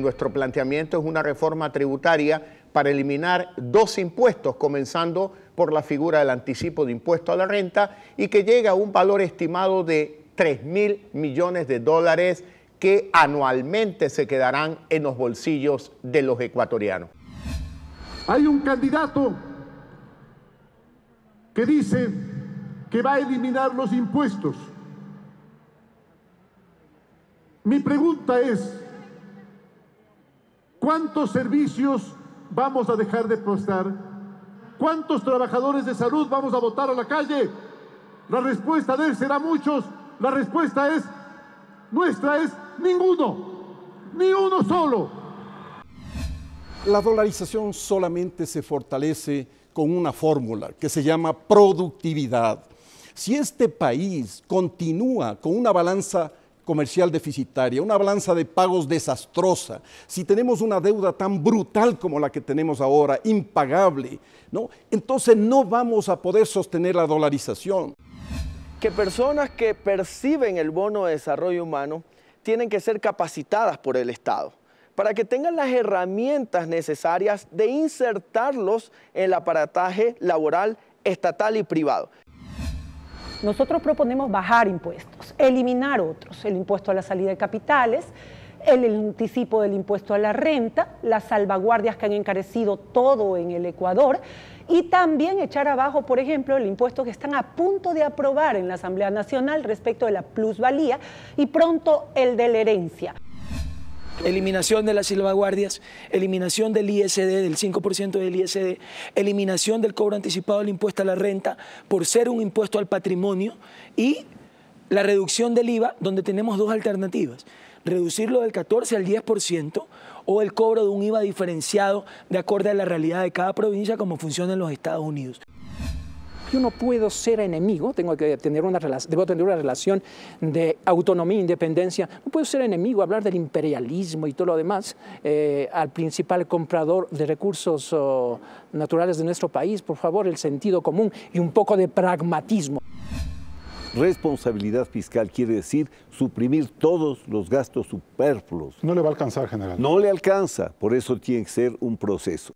Nuestro planteamiento es una reforma tributaria para eliminar dos impuestos, comenzando por la figura del anticipo de impuesto a la renta y que llega a un valor estimado de 3 mil millones de dólares que anualmente se quedarán en los bolsillos de los ecuatorianos. Hay un candidato que dice que va a eliminar los impuestos. Mi pregunta es, ¿Cuántos servicios vamos a dejar de prestar? ¿Cuántos trabajadores de salud vamos a votar a la calle? La respuesta de él será muchos. La respuesta es, nuestra es ninguno, ni uno solo. La dolarización solamente se fortalece con una fórmula que se llama productividad. Si este país continúa con una balanza comercial deficitaria, una balanza de pagos desastrosa, si tenemos una deuda tan brutal como la que tenemos ahora, impagable, ¿no? entonces no vamos a poder sostener la dolarización. Que personas que perciben el bono de desarrollo humano tienen que ser capacitadas por el Estado para que tengan las herramientas necesarias de insertarlos en el aparataje laboral estatal y privado. Nosotros proponemos bajar impuestos eliminar otros, el impuesto a la salida de capitales, el anticipo del impuesto a la renta, las salvaguardias que han encarecido todo en el Ecuador y también echar abajo, por ejemplo, el impuesto que están a punto de aprobar en la Asamblea Nacional respecto de la plusvalía y pronto el de la herencia. Eliminación de las salvaguardias, eliminación del ISD, del 5% del ISD, eliminación del cobro anticipado del impuesto a la renta por ser un impuesto al patrimonio y la reducción del IVA, donde tenemos dos alternativas. Reducirlo del 14 al 10% o el cobro de un IVA diferenciado de acuerdo a la realidad de cada provincia como funciona en los Estados Unidos. Yo no puedo ser enemigo, tengo que tener una debo tener una relación de autonomía e independencia. No puedo ser enemigo, hablar del imperialismo y todo lo demás eh, al principal comprador de recursos oh, naturales de nuestro país. Por favor, el sentido común y un poco de pragmatismo. Responsabilidad fiscal quiere decir suprimir todos los gastos superfluos. No le va a alcanzar, general. No le alcanza, por eso tiene que ser un proceso.